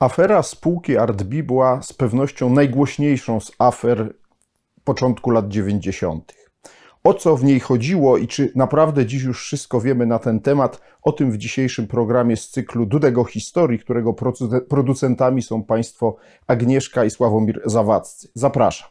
Afera spółki ArtB była z pewnością najgłośniejszą z afer początku lat 90. O co w niej chodziło i czy naprawdę dziś już wszystko wiemy na ten temat, o tym w dzisiejszym programie z cyklu Dudego Historii, którego producentami są Państwo Agnieszka i Sławomir Zawadzcy. Zapraszam.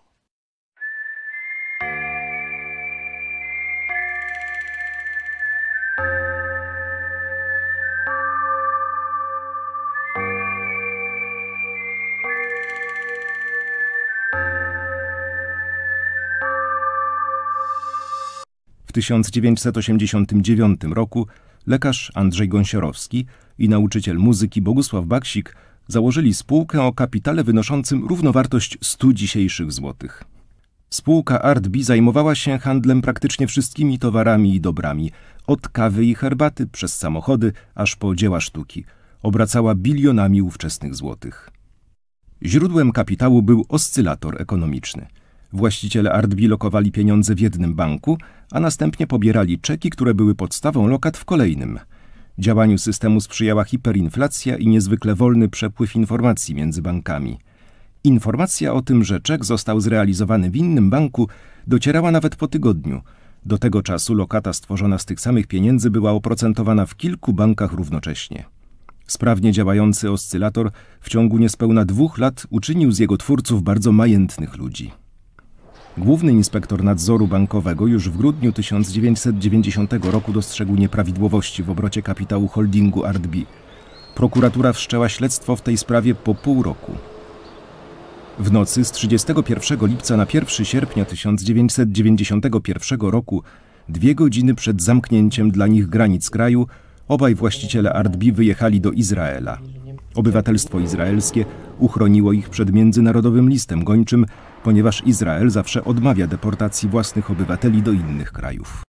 1989 roku lekarz Andrzej Gąsiorowski i nauczyciel muzyki Bogusław Baksik założyli spółkę o kapitale wynoszącym równowartość 100 dzisiejszych złotych. Spółka Artbi zajmowała się handlem praktycznie wszystkimi towarami i dobrami, od kawy i herbaty przez samochody aż po dzieła sztuki. Obracała bilionami ówczesnych złotych. Źródłem kapitału był oscylator ekonomiczny. Właściciele Artbi lokowali pieniądze w jednym banku – a następnie pobierali czeki, które były podstawą lokat w kolejnym. Działaniu systemu sprzyjała hiperinflacja i niezwykle wolny przepływ informacji między bankami. Informacja o tym, że czek został zrealizowany w innym banku, docierała nawet po tygodniu. Do tego czasu lokata stworzona z tych samych pieniędzy była oprocentowana w kilku bankach równocześnie. Sprawnie działający oscylator w ciągu niespełna dwóch lat uczynił z jego twórców bardzo majętnych ludzi. Główny inspektor nadzoru bankowego już w grudniu 1990 roku dostrzegł nieprawidłowości w obrocie kapitału holdingu ArtB. Prokuratura wszczęła śledztwo w tej sprawie po pół roku. W nocy z 31 lipca na 1 sierpnia 1991 roku, dwie godziny przed zamknięciem dla nich granic kraju, obaj właściciele ArtB wyjechali do Izraela. Obywatelstwo izraelskie uchroniło ich przed międzynarodowym listem gończym, ponieważ Izrael zawsze odmawia deportacji własnych obywateli do innych krajów.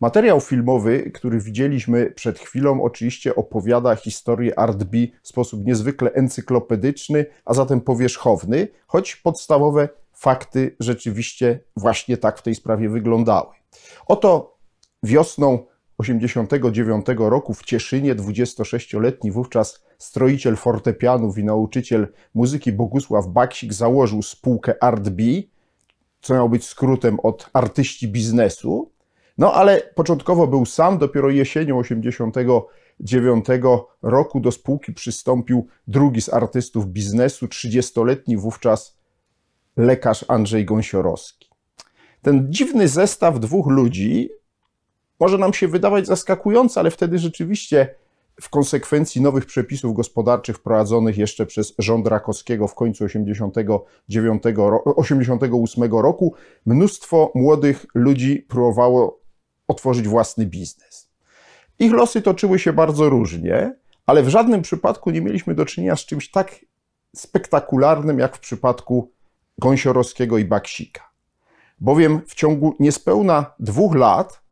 Materiał filmowy, który widzieliśmy przed chwilą, oczywiście opowiada historię Artbi w sposób niezwykle encyklopedyczny, a zatem powierzchowny, choć podstawowe fakty rzeczywiście właśnie tak w tej sprawie wyglądały. Oto wiosną 89 roku w Cieszynie 26-letni wówczas stroiciel fortepianów i nauczyciel muzyki Bogusław Baksik założył spółkę ArtB, co miał być skrótem od artyści biznesu. No ale początkowo był sam, dopiero jesienią 89 roku do spółki przystąpił drugi z artystów biznesu, 30-letni wówczas lekarz Andrzej Gąsiorowski. Ten dziwny zestaw dwóch ludzi może nam się wydawać zaskakujące, ale wtedy rzeczywiście w konsekwencji nowych przepisów gospodarczych wprowadzonych jeszcze przez rząd Rakowskiego w końcu 89, 88 roku, mnóstwo młodych ludzi próbowało otworzyć własny biznes. Ich losy toczyły się bardzo różnie, ale w żadnym przypadku nie mieliśmy do czynienia z czymś tak spektakularnym jak w przypadku Gąsiorowskiego i Baksika. Bowiem w ciągu niespełna dwóch lat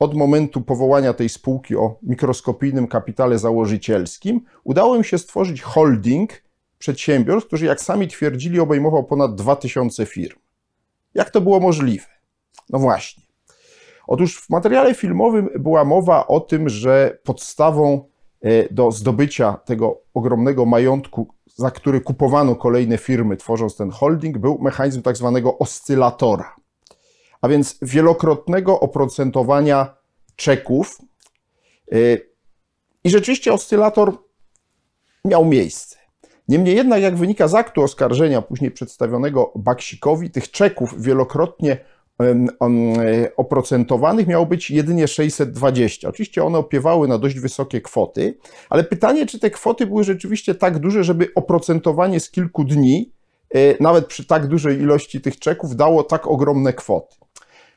od momentu powołania tej spółki o mikroskopijnym kapitale założycielskim udało im się stworzyć holding przedsiębiorstw, który, jak sami twierdzili, obejmował ponad 2000 firm. Jak to było możliwe? No właśnie. Otóż w materiale filmowym była mowa o tym, że podstawą e, do zdobycia tego ogromnego majątku, za który kupowano kolejne firmy, tworząc ten holding, był mechanizm tak zwanego oscylatora a więc wielokrotnego oprocentowania czeków. Y, I rzeczywiście oscylator miał miejsce. Niemniej jednak, jak wynika z aktu oskarżenia później przedstawionego Baksikowi, tych czeków wielokrotnie oprocentowanych miało być jedynie 620. Oczywiście one opiewały na dość wysokie kwoty, ale pytanie, czy te kwoty były rzeczywiście tak duże, żeby oprocentowanie z kilku dni, y, nawet przy tak dużej ilości tych czeków, dało tak ogromne kwoty.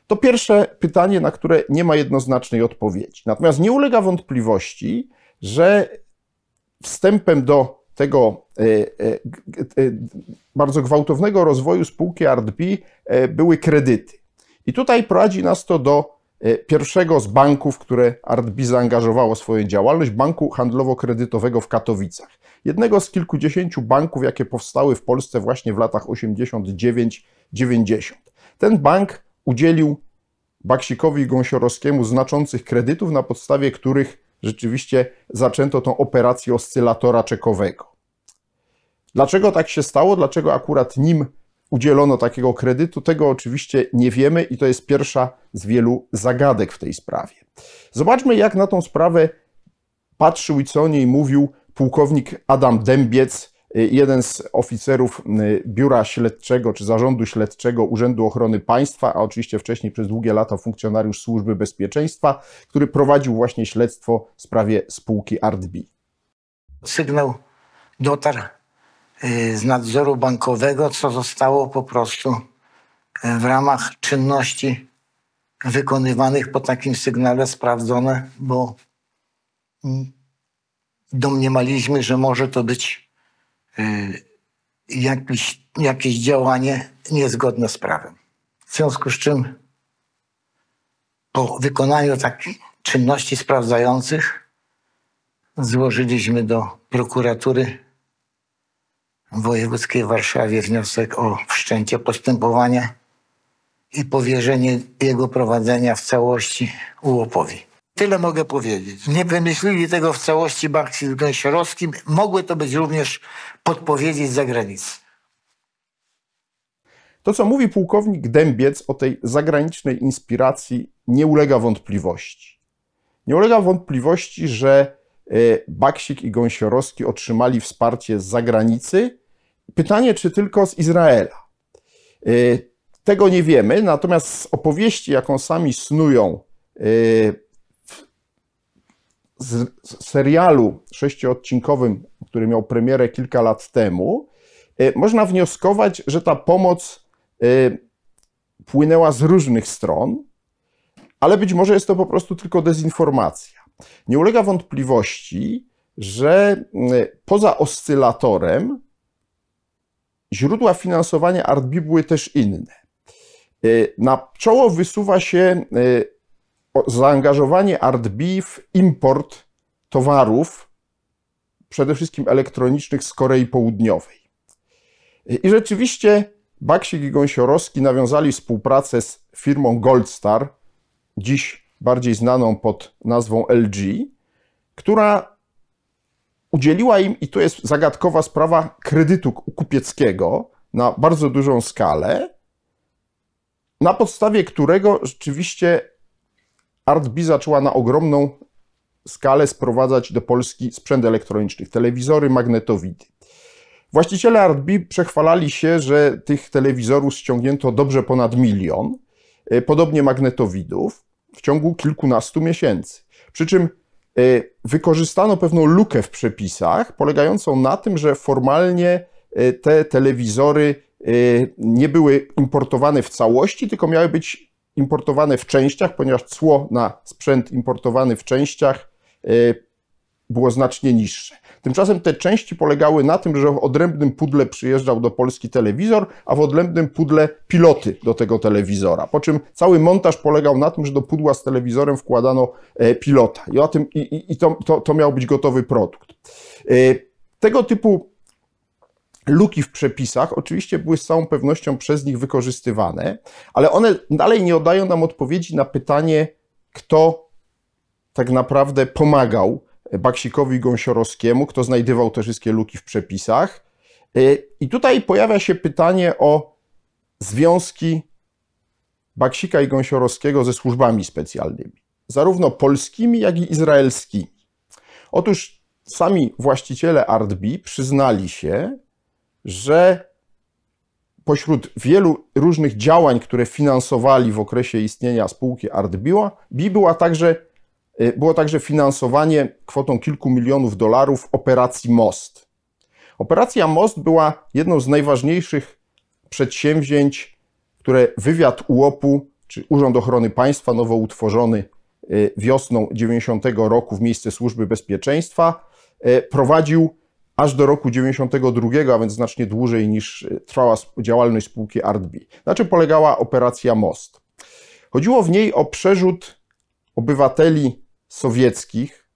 To pierwsze pytanie, na które nie ma jednoznacznej odpowiedzi. Natomiast nie ulega wątpliwości, że wstępem do tego e, e, e, bardzo gwałtownego rozwoju spółki RDB były kredyty. I tutaj prowadzi nas to do pierwszego z banków, które RDB zaangażowało swoją działalność, banku handlowo-kredytowego w Katowicach. Jednego z kilkudziesięciu banków, jakie powstały w Polsce właśnie w latach 89-90. Ten bank udzielił Baksikowi i Gąsiorowskiemu znaczących kredytów, na podstawie których rzeczywiście zaczęto tą operację oscylatora czekowego. Dlaczego tak się stało? Dlaczego akurat nim udzielono takiego kredytu? Tego oczywiście nie wiemy i to jest pierwsza z wielu zagadek w tej sprawie. Zobaczmy, jak na tą sprawę patrzył i co o niej mówił pułkownik Adam Dębiec, Y, jeden z oficerów y, biura śledczego czy zarządu śledczego Urzędu Ochrony Państwa, a oczywiście wcześniej przez długie lata funkcjonariusz Służby Bezpieczeństwa, który prowadził właśnie śledztwo w sprawie spółki Artbi. Sygnał dotarł y, z nadzoru bankowego, co zostało po prostu w ramach czynności wykonywanych po takim sygnale sprawdzone, bo mm, domniemaliśmy, że może to być E, jakieś działanie niezgodne z prawem. W związku z czym po wykonaniu takich czynności sprawdzających złożyliśmy do prokuratury wojewódzkiej w Warszawie wniosek o wszczęcie postępowania i powierzenie jego prowadzenia w całości ułopowi. Tyle mogę powiedzieć. Nie wymyślili tego w całości Barksi z Gąsiorowskim. Mogły to być również podpowiedzi z zagranicy. To, co mówi pułkownik Dębiec o tej zagranicznej inspiracji, nie ulega wątpliwości. Nie ulega wątpliwości, że e, Baksik i Gąsiorowski otrzymali wsparcie z zagranicy. Pytanie, czy tylko z Izraela. E, tego nie wiemy, natomiast z opowieści, jaką sami snują e, z serialu sześcioodcinkowym, który miał premierę kilka lat temu, y, można wnioskować, że ta pomoc y, płynęła z różnych stron, ale być może jest to po prostu tylko dezinformacja. Nie ulega wątpliwości, że y, poza oscylatorem źródła finansowania ArtB były też inne. Na czoło wysuwa się zaangażowanie ArtB w import towarów, przede wszystkim elektronicznych z Korei Południowej. I rzeczywiście Baksik i Gąsiorowski nawiązali współpracę z firmą Goldstar, dziś bardziej znaną pod nazwą LG, która udzieliła im, i to jest zagadkowa sprawa, kredytu kupieckiego na bardzo dużą skalę, na podstawie którego rzeczywiście Artbi zaczęła na ogromną skalę sprowadzać do Polski sprzęt elektroniczny, telewizory magnetowidy. Właściciele Artbi przechwalali się, że tych telewizorów ściągnięto dobrze ponad milion, e, podobnie magnetowidów, w ciągu kilkunastu miesięcy. Przy czym e, wykorzystano pewną lukę w przepisach, polegającą na tym, że formalnie e, te telewizory nie były importowane w całości, tylko miały być importowane w częściach, ponieważ cło na sprzęt importowany w częściach y, było znacznie niższe. Tymczasem te części polegały na tym, że w odrębnym pudle przyjeżdżał do Polski telewizor, a w odrębnym pudle piloty do tego telewizora. Po czym cały montaż polegał na tym, że do pudła z telewizorem wkładano e, pilota. I, o tym, i, i to, to, to miał być gotowy produkt. E, tego typu luki w przepisach oczywiście były z całą pewnością przez nich wykorzystywane, ale one dalej nie oddają nam odpowiedzi na pytanie, kto tak naprawdę pomagał Baksikowi Gąsiorowskiemu, kto znajdywał te wszystkie luki w przepisach. Y, I tutaj pojawia się pytanie o związki Baksika i Gąsiorowskiego ze służbami specjalnymi, zarówno polskimi, jak i izraelskimi. Otóż sami właściciele Artbi przyznali się, że pośród wielu różnych działań, które finansowali w okresie istnienia spółki Artbiła, Bi była także, y, było także finansowanie kwotą kilku milionów dolarów operacji Most. Operacja Most była jedną z najważniejszych przedsięwzięć, które wywiad UOP-u, czy Urząd Ochrony Państwa, nowo utworzony y, wiosną 90 roku w miejsce Służby Bezpieczeństwa, y, prowadził aż do roku 92, a więc znacznie dłużej niż e, trwała działalność spółki ArtB. Na czym polegała operacja Most? Chodziło w niej o przerzut obywateli sowieckich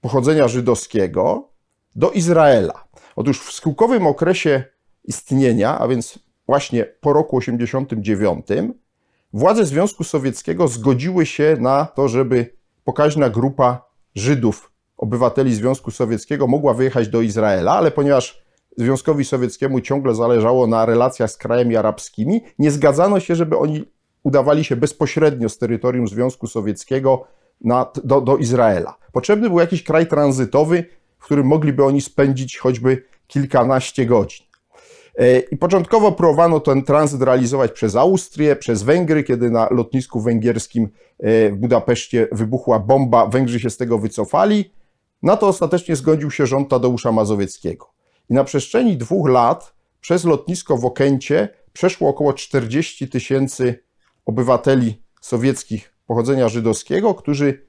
pochodzenia żydowskiego do Izraela. Otóż w skółkowym okresie istnienia, a więc właśnie po roku 89, władze Związku Sowieckiego zgodziły się na to, żeby pokaźna grupa Żydów obywateli Związku Sowieckiego mogła wyjechać do Izraela, ale ponieważ Związkowi Sowieckiemu ciągle zależało na relacjach z krajami arabskimi, nie zgadzano się, żeby oni udawali się bezpośrednio z terytorium Związku Sowieckiego na, do, do Izraela. Potrzebny był jakiś kraj tranzytowy, w którym mogliby oni spędzić choćby kilkanaście godzin. E, I początkowo próbowano ten tranzyt realizować przez Austrię, przez Węgry, kiedy na lotnisku węgierskim e, w Budapeszcie wybuchła bomba, Węgrzy się z tego wycofali. Na to ostatecznie zgodził się rząd Tadeusza Mazowieckiego. I na przestrzeni dwóch lat przez lotnisko w Okęcie przeszło około 40 tysięcy obywateli sowieckich pochodzenia żydowskiego, którzy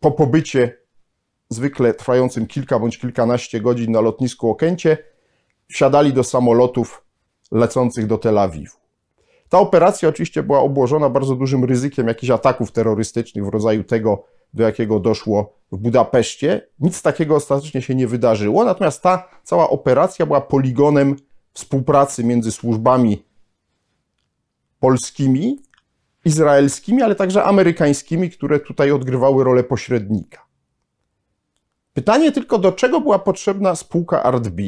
po pobycie zwykle trwającym kilka bądź kilkanaście godzin na lotnisku Okęcie wsiadali do samolotów lecących do Tel Awiwu. Ta operacja oczywiście była obłożona bardzo dużym ryzykiem jakichś ataków terrorystycznych w rodzaju tego, do jakiego doszło w Budapeszcie. Nic takiego ostatecznie się nie wydarzyło, natomiast ta cała operacja była poligonem współpracy między służbami polskimi, izraelskimi, ale także amerykańskimi, które tutaj odgrywały rolę pośrednika. Pytanie tylko, do czego była potrzebna spółka ArtB?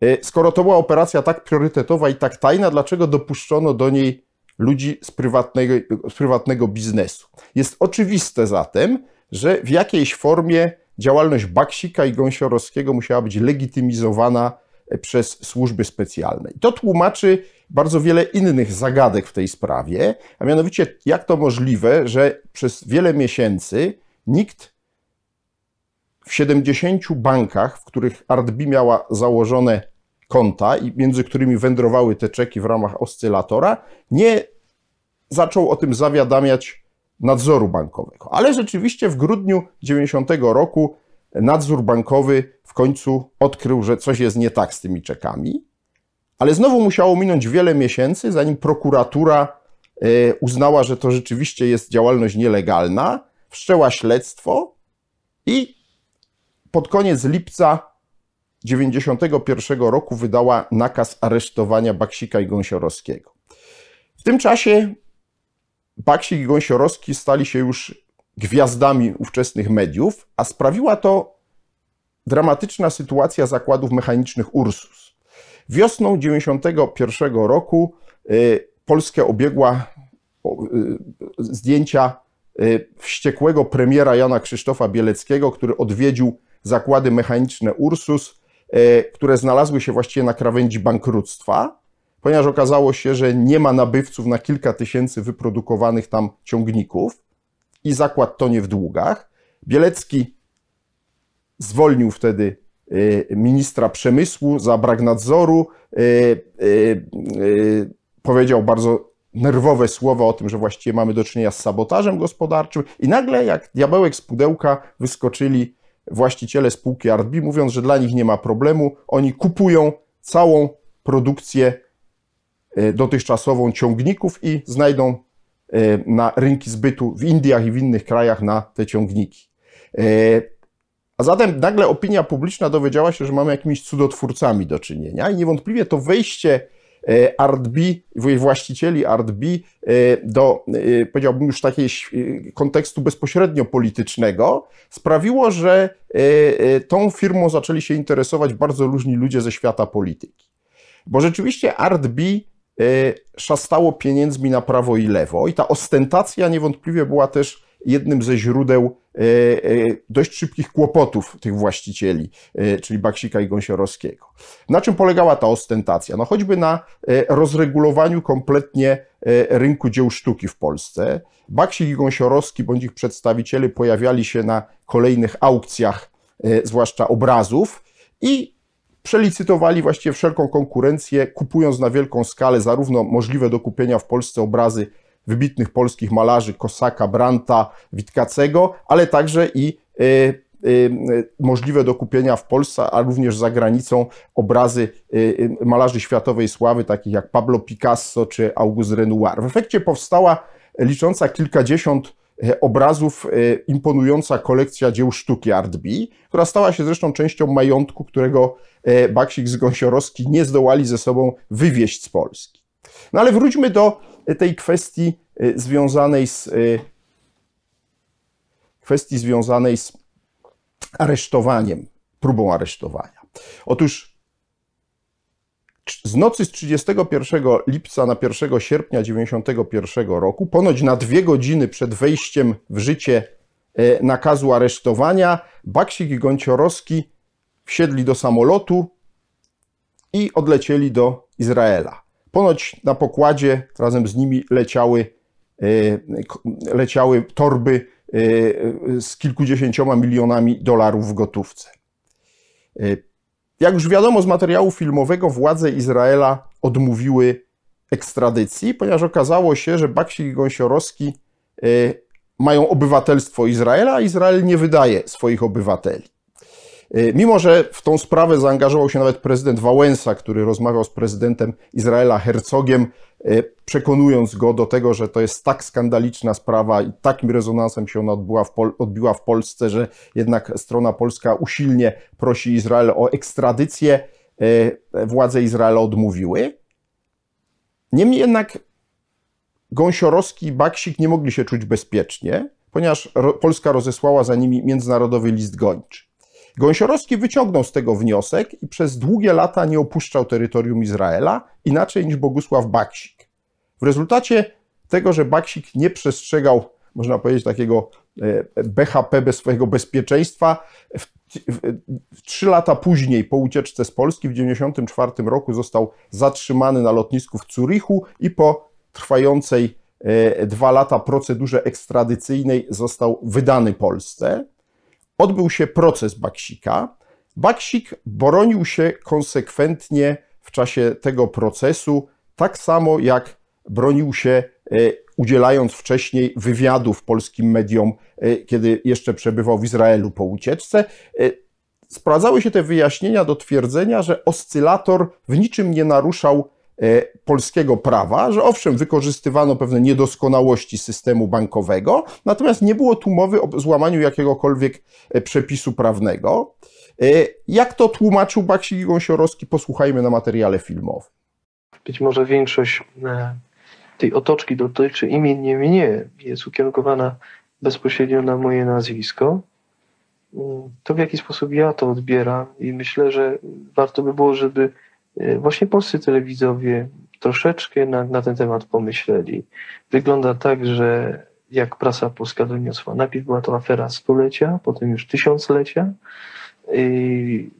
E, skoro to była operacja tak priorytetowa i tak tajna, dlaczego dopuszczono do niej ludzi z prywatnego, z prywatnego biznesu. Jest oczywiste zatem, że w jakiejś formie działalność Baksika i Gąsiorowskiego musiała być legitymizowana e, przez służby specjalne. I to tłumaczy bardzo wiele innych zagadek w tej sprawie, a mianowicie jak to możliwe, że przez wiele miesięcy nikt w 70 bankach, w których Ardbi miała założone konta i między którymi wędrowały te czeki w ramach oscylatora, nie zaczął o tym zawiadamiać nadzoru bankowego. Ale rzeczywiście w grudniu 90 roku nadzór bankowy w końcu odkrył, że coś jest nie tak z tymi czekami. Ale znowu musiało minąć wiele miesięcy, zanim prokuratura e, uznała, że to rzeczywiście jest działalność nielegalna, wszczęła śledztwo i pod koniec lipca 91 roku wydała nakaz aresztowania Baksika i Gąsiorowskiego. W tym czasie Baksik i Gąsiorowski stali się już gwiazdami ówczesnych mediów, a sprawiła to dramatyczna sytuacja zakładów mechanicznych Ursus. Wiosną 91 roku y, Polskę obiegła y, zdjęcia y, wściekłego premiera Jana Krzysztofa Bieleckiego, który odwiedził zakłady mechaniczne Ursus E, które znalazły się właściwie na krawędzi bankructwa, ponieważ okazało się, że nie ma nabywców na kilka tysięcy wyprodukowanych tam ciągników i zakład tonie w długach. Bielecki zwolnił wtedy e, ministra przemysłu za brak nadzoru. E, powiedział bardzo nerwowe słowa o tym, że właściwie mamy do czynienia z sabotażem gospodarczym, i nagle jak diabełek z pudełka wyskoczyli właściciele spółki RB, mówiąc, że dla nich nie ma problemu. Oni kupują całą produkcję e, dotychczasową ciągników i znajdą e, na rynki zbytu w Indiach i w innych krajach na te ciągniki. E, a zatem nagle opinia publiczna dowiedziała się, że mamy jakimiś cudotwórcami do czynienia i niewątpliwie to wejście E, ArtB, właścicieli ArtB e, do, e, powiedziałbym, już takiego kontekstu bezpośrednio politycznego, sprawiło, że tą firmą zaczęli się interesować bardzo różni ludzie ze świata polityki. Bo rzeczywiście ArtB szastało pieniędzmi na prawo i lewo i ta ostentacja niewątpliwie była też jednym ze źródeł e, e, dość szybkich kłopotów tych właścicieli, e, czyli Baksika i Gąsiorowskiego. Na czym polegała ta ostentacja? No choćby na rozregulowaniu kompletnie rynku dzieł sztuki w Polsce. Baksik i Gąsiorowski bądź ich przedstawiciele pojawiali się na kolejnych aukcjach, zwłaszcza obrazów i przelicytowali właściwie wszelką konkurencję, kupując na wielką skalę zarówno możliwe do kupienia w Polsce obrazy wybitnych polskich malarzy Kosaka, Branta, Witkacego, ale także i y, y, y, możliwe do kupienia w Polsce, a również za granicą obrazy malarzy światowej sławy, takich jak Pablo Picasso czy Auguste Renoir. W efekcie powstała licząca kilkadziesiąt e, obrazów e, imponująca kolekcja dzieł sztuki Art B, która stała się zresztą częścią majątku, którego e, Baksik z Gąsiorowski nie zdołali ze sobą wywieźć z Polski. No ale wróćmy do tej kwestii y, związanej z y, kwestii związanej z aresztowaniem, próbą aresztowania. Otóż z nocy z 31 lipca na 1 sierpnia 1991 roku, ponoć na dwie godziny przed wejściem w życie y, nakazu aresztowania, Baksik i Gonciorowski wsiedli do samolotu i odlecieli do Izraela. Ponoć na pokładzie razem z nimi leciały, e, leciały torby e, z kilkudziesięcioma milionami dolarów w gotówce. E, jak już wiadomo z materiału filmowego, władze Izraela odmówiły ekstradycji, ponieważ okazało się, że Baksik i Gąsiorowski mają obywatelstwo Izraela, a Izrael nie wydaje swoich obywateli. Y, mimo, że w tą sprawę zaangażował się nawet prezydent Wałęsa, który rozmawiał z prezydentem Izraela Herzogiem, y, przekonując go do tego, że to jest tak skandaliczna sprawa i takim rezonansem się ona odbyła w Pol- odbiła w Polsce, że jednak strona polska usilnie prosi Izrael o ekstradycję. Y, władze Izraela odmówiły. Niemniej jednak Gąsiorowski i Baksik nie mogli się czuć bezpiecznie, ponieważ Polska rozesłała za nimi międzynarodowy list gończy. Gąsiorowski wyciągnął z tego wniosek i przez długie lata nie opuszczał terytorium Izraela, inaczej niż Bogusław Baksik. W rezultacie tego, że Baksik nie przestrzegał, można powiedzieć, takiego e, BHP bez swojego bezpieczeństwa, Trzy lata później, po ucieczce z Polski, w 1994 roku został zatrzymany na lotnisku w Curychu i po trwającej e, dwa lata procedurze ekstradycyjnej został wydany Polsce odbył się proces Baksika. Baksik bronił się konsekwentnie w czasie tego procesu, tak samo jak bronił się e, udzielając wcześniej wywiadów polskim mediom, e, kiedy jeszcze przebywał w Izraelu po ucieczce. E, sprawdzały się te wyjaśnienia do twierdzenia, że oscylator w niczym nie naruszał E, polskiego prawa, że owszem, wykorzystywano pewne niedoskonałości systemu bankowego, natomiast nie było tu mowy o złamaniu jakiegokolwiek e, przepisu prawnego. E, jak to tłumaczył Baksik Gąsiorowski, posłuchajmy na materiale filmowym. Być może większość tej otoczki dotyczy imiennie mnie, jest ukierunkowana bezpośrednio na moje nazwisko. Mm, to w jaki sposób ja to odbieram i myślę, że warto by było, żeby E, właśnie polscy telewizowie troszeczkę na, na ten temat pomyśleli. Wygląda tak, że jak prasa polska doniosła, najpierw była to afera stulecia, potem już tysiąclecia.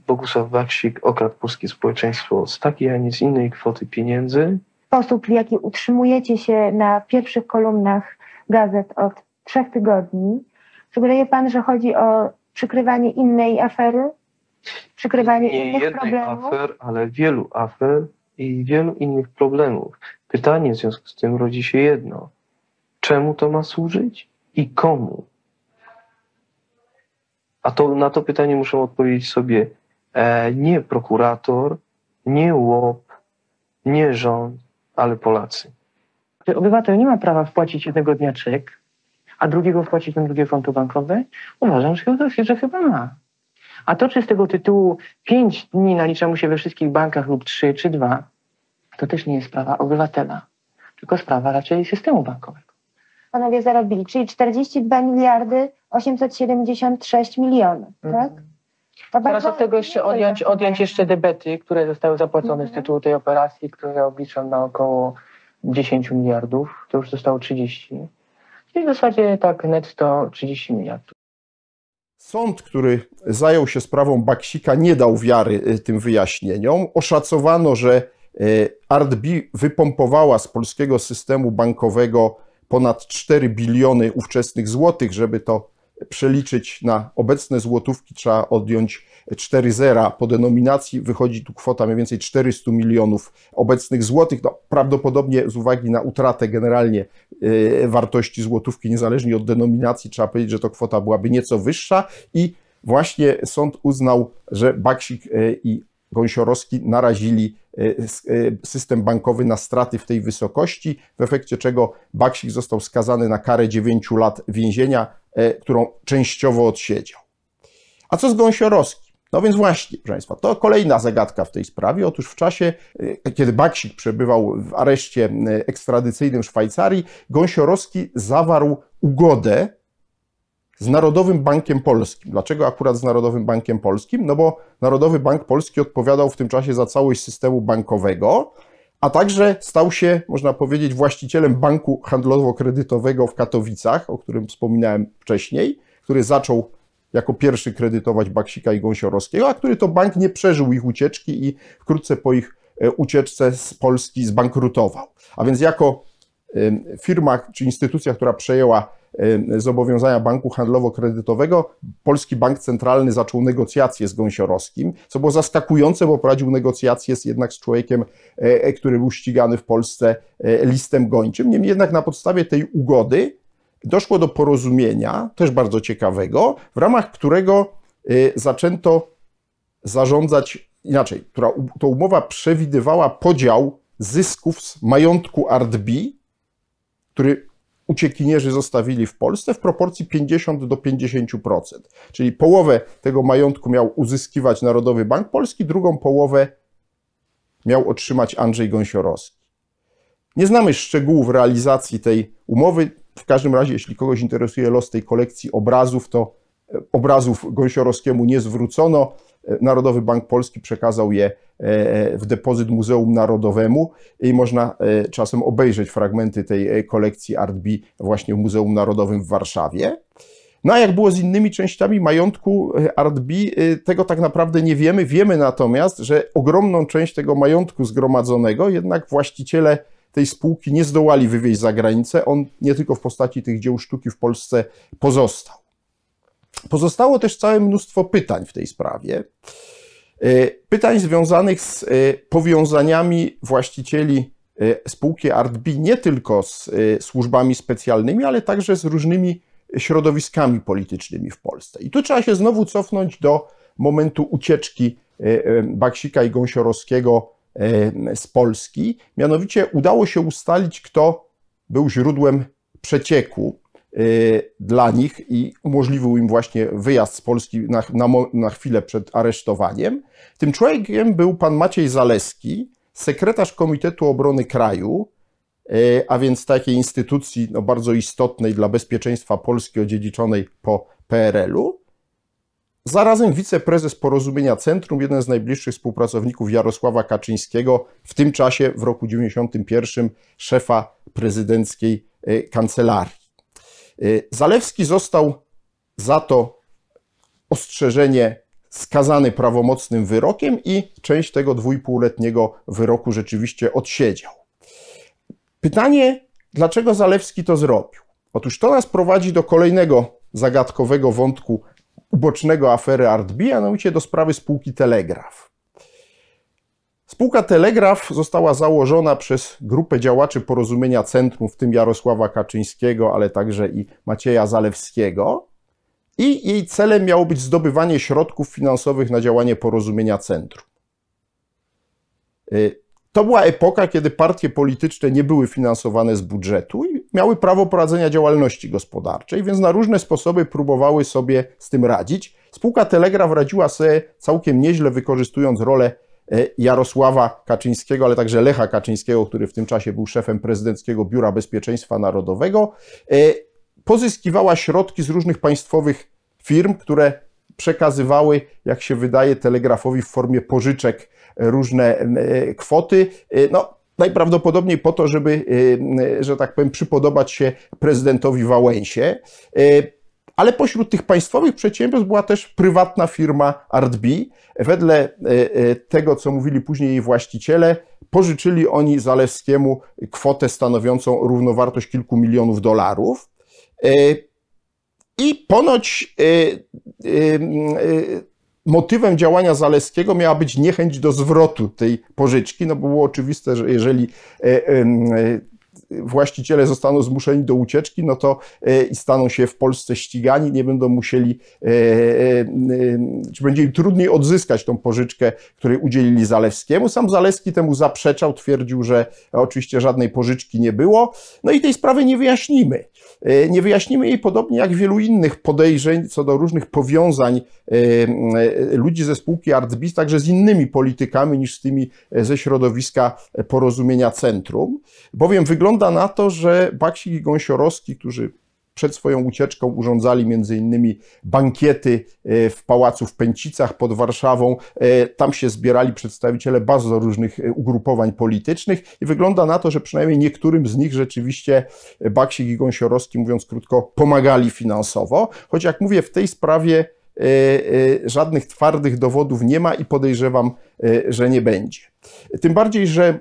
Bogusław Waksik okradł polskie społeczeństwo z takiej, a nie z innej kwoty pieniędzy. Sposób, w jaki utrzymujecie się na pierwszych kolumnach gazet od trzech tygodni, sugeruje pan, że chodzi o przykrywanie innej afery? przykrywanie nie innych jednej problemów. afer, ale wielu afer i wielu innych problemów. Pytanie w związku z tym rodzi się jedno. Czemu to ma służyć i komu? A to, na to pytanie muszę odpowiedzieć sobie e, nie prokurator, nie łop, nie rząd, ale Polacy. Obywatel nie ma prawa wpłacić jednego dnia czek, a drugiego wpłacić na drugie konto bankowe? Uważam, że chyba ma. A to, czy z tego tytułu 5 dni nalicza mu się we wszystkich bankach lub 3 czy 2, to też nie jest sprawa obywatela, tylko sprawa raczej systemu bankowego. Panowie zarobili, czyli 42 miliardy 876 milionów, mhm. tak? Teraz od tego jeszcze odjąć, odjąć jeszcze debety, które zostały zapłacone z mhm. tytułu tej operacji, które obliczam na około 10 miliardów, to już zostało 30. Czyli w zasadzie tak netto 30 miliardów. Sąd, który zajął się sprawą Baksika, nie dał wiary y, tym wyjaśnieniom. Oszacowano, że y, ARDB wypompowała z polskiego systemu bankowego ponad 4 biliony ówczesnych złotych. Żeby to przeliczyć na obecne złotówki, trzeba odjąć 4 po denominacji wychodzi tu kwota mniej więcej 400 milionów obecnych złotych. No, prawdopodobnie z uwagi na utratę generalnie e, wartości złotówki, niezależnie od denominacji, trzeba powiedzieć, że to kwota byłaby nieco wyższa i właśnie sąd uznał, że Baksik e, i Gąsiorowski narazili e, system bankowy na straty w tej wysokości, w efekcie czego Baksik został skazany na karę 9 lat więzienia, którą częściowo odsiedział. A co z Gąsiorowskim? No więc właśnie, proszę Państwa, to kolejna zagadka w tej sprawie. Otóż w czasie, e, kiedy Baksik przebywał w areszcie e, ekstradycyjnym w Szwajcarii, Gąsiorowski zawarł ugodę z Narodowym Bankiem Polskim. Dlaczego akurat z Narodowym Bankiem Polskim? No bo Narodowy Bank Polski odpowiadał w tym czasie za całość systemu bankowego, a także stał się, można powiedzieć, właścicielem banku handlowo-kredytowego w Katowicach, o którym wspominałem wcześniej, który zaczął jako pierwszy kredytować Baksika i Gąsiorowskiego, a który to bank nie przeżył ich ucieczki i wkrótce po ich e, ucieczce z Polski zbankrutował. A więc jako e, firma czy instytucja, która przejęła e, zobowiązania banku handlowo-kredytowego, Polski Bank Centralny zaczął negocjacje z Gąsiorowskim, co było zaskakujące, bo prowadził negocjacje z, jednak z człowiekiem, który był ścigany w Polsce listem gończym. Niemniej jednak na podstawie tej ugody doszło do porozumienia, też bardzo ciekawego, w ramach którego y, zaczęto zarządzać inaczej. Która, to umowa przewidywała podział zysków z majątku ArtB, który uciekinierzy zostawili w Polsce w proporcji 50 do 50%. Czyli połowę tego majątku miał uzyskiwać Narodowy Bank Polski, drugą połowę miał otrzymać Andrzej Gąsiorowski. Nie znamy szczegółów realizacji tej umowy. W każdym razie, jeśli kogoś interesuje los tej kolekcji obrazów, to e, obrazów Gąsiorowskiemu nie zwrócono. E, Narodowy Bank Polski przekazał je e, w depozyt Muzeum Narodowemu i można czasem obejrzeć fragmenty tej kolekcji Art B właśnie w Muzeum Narodowym w Warszawie. No a jak było z innymi częściami majątku Art B, tego tak naprawdę nie wiemy. Wiemy natomiast, że ogromną część tego majątku zgromadzonego jednak właściciele tej spółki nie zdołali wywieźć za granicę. On nie tylko w postaci tych dzieł sztuki w Polsce pozostał. Pozostało też całe mnóstwo pytań w tej sprawie. E, pytań związanych z e, powiązaniami właścicieli e, spółki ArtB nie tylko z służbami specjalnymi, ale także z różnymi środowiskami politycznymi w Polsce. I tu trzeba się znowu cofnąć do momentu ucieczki Baksika i Gąsiorowskiego z Polski. Mianowicie udało się ustalić, kto był źródłem przecieku e, dla nich i umożliwił im właśnie wyjazd z Polski na, na, na chwilę przed aresztowaniem. Tym człowiekiem był pan Maciej Zaleski, sekretarz Komitetu Obrony Kraju, e, a więc takiej instytucji no, bardzo istotnej dla bezpieczeństwa Polski odziedziczonej po PRL-u. Zarazem wiceprezes Porozumienia Centrum, jeden z najbliższych współpracowników Jarosława Kaczyńskiego, w tym czasie w roku 91 szefa prezydenckiej e, kancelarii. E, Zalewski został za to ostrzeżenie skazany prawomocnym wyrokiem i część tego dwójpółletniego wyroku rzeczywiście odsiedział. Pytanie, dlaczego Zalewski to zrobił? Otóż to nas prowadzi do kolejnego zagadkowego wątku ubocznego afery Artbi, a mianowicie do sprawy spółki Telegraf. Spółka Telegraf została założona przez grupę działaczy Porozumienia Centrum, w tym Jarosława Kaczyńskiego, ale także i Macieja Zalewskiego. I jej celem miało być zdobywanie środków finansowych na działanie Porozumienia Centrum. Y, to była epoka, kiedy partie polityczne nie były finansowane z budżetu i miały prawo prowadzenia działalności gospodarczej, więc na różne sposoby próbowały sobie z tym radzić. Spółka Telegraf radziła sobie całkiem nieźle, wykorzystując rolę e, Jarosława Kaczyńskiego, ale także Lecha Kaczyńskiego, który w tym czasie był szefem prezydenckiego Biura Bezpieczeństwa Narodowego. E, pozyskiwała środki z różnych państwowych firm, które przekazywały, jak się wydaje, telegrafowi w formie pożyczek e, różne e, kwoty. E, no, najprawdopodobniej po to, żeby, że tak powiem, przypodobać się prezydentowi Wałęsie. Ale pośród tych państwowych przedsiębiorstw była też prywatna firma Artbi. Wedle tego, co mówili później jej właściciele, pożyczyli oni Zalewskiemu kwotę stanowiącą równowartość kilku milionów dolarów. I ponoć Y, motywem działania Zaleskiego miała być niechęć do zwrotu tej pożyczki. No było oczywiste, że jeżeli e, e, właściciele zostaną zmuszeni do ucieczki, no to e, staną się w Polsce ścigani, nie będą musieli, czy e, e, będzie im trudniej odzyskać tą pożyczkę, której udzielili Zalewskiemu. Sam Zalewski temu zaprzeczał, twierdził, że oczywiście żadnej pożyczki nie było. No i tej sprawy nie wyjaśnimy. Nie wyjaśnimy jej podobnie jak wielu innych podejrzeń co do różnych powiązań ludzi ze spółki Artbis, także z innymi politykami niż z tymi ze środowiska porozumienia centrum, bowiem wygląda Wygląda na to, że Baksik i Gąsiorowski, którzy przed swoją ucieczką urządzali między innymi bankiety e, w pałacu w Pęcicach pod Warszawą. E, tam się zbierali przedstawiciele bardzo różnych e, ugrupowań politycznych i wygląda na to, że przynajmniej niektórym z nich rzeczywiście Baksik i Gąsiorowski, mówiąc krótko, pomagali finansowo. Choć jak mówię, w tej sprawie żadnych twardych dowodów nie ma i podejrzewam, że nie będzie. Tym bardziej, że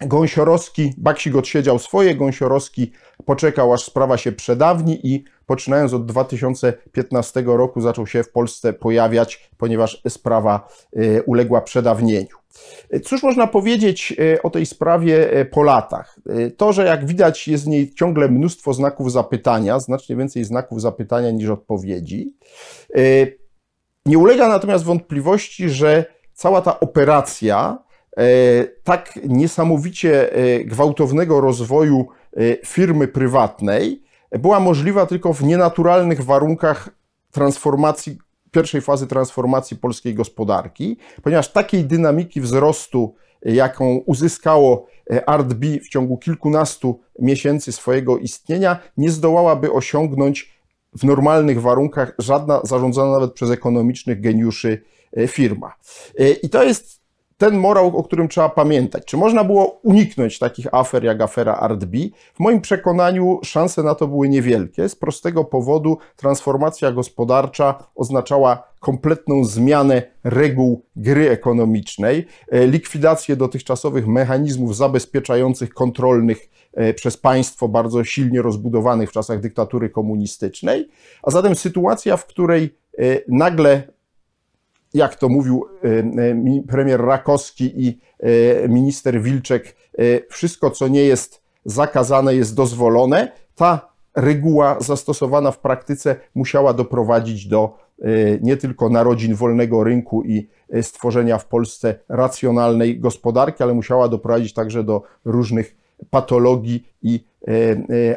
Gąsiorowski, Baksik odsiedział swoje, Gąsiorowski poczekał aż sprawa się przedawni i poczynając od 2015 roku zaczął się w Polsce pojawiać, ponieważ sprawa y, uległa przedawnieniu. Cóż można powiedzieć y, o tej sprawie y, po latach? To, że jak widać jest w niej ciągle mnóstwo znaków zapytania, znacznie więcej znaków zapytania niż odpowiedzi. Nie ulega natomiast wątpliwości, że cała ta operacja E, tak niesamowicie e, gwałtownego rozwoju e, firmy prywatnej była możliwa tylko w nienaturalnych warunkach transformacji, pierwszej fazy transformacji polskiej gospodarki, ponieważ takiej dynamiki wzrostu, jaką uzyskało ArtB w ciągu kilkunastu miesięcy swojego istnienia, nie zdołałaby osiągnąć w normalnych warunkach żadna zarządzana nawet przez ekonomicznych geniuszy firma. I to jest ten morał, o którym trzeba pamiętać. Czy można było uniknąć takich afer jak afera Artbi? W moim przekonaniu szanse na to były niewielkie. Z prostego powodu transformacja gospodarcza oznaczała kompletną zmianę reguł gry ekonomicznej, e, likwidację dotychczasowych mechanizmów zabezpieczających, kontrolnych e, przez państwo, bardzo silnie rozbudowanych w czasach dyktatury komunistycznej. A zatem sytuacja, w której e, nagle jak to mówił e, e, premier Rakowski i e, minister Wilczek, wszystko co nie jest zakazane jest dozwolone. Ta reguła zastosowana w praktyce musiała doprowadzić do nie tylko narodzin wolnego rynku i stworzenia w Polsce racjonalnej gospodarki, ale musiała doprowadzić także do różnych patologii i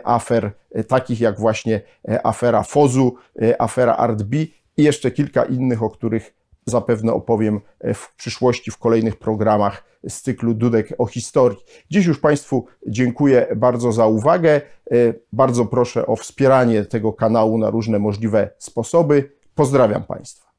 afer, takich jak właśnie afera Fozu, afera ArtB i jeszcze kilka innych, o których zapewne opowiem e, w przyszłości, w kolejnych programach z cyklu Dudek o historii. Dziś już Państwu dziękuję bardzo za uwagę. E, bardzo proszę o wspieranie tego kanału na różne możliwe sposoby. Pozdrawiam Państwa.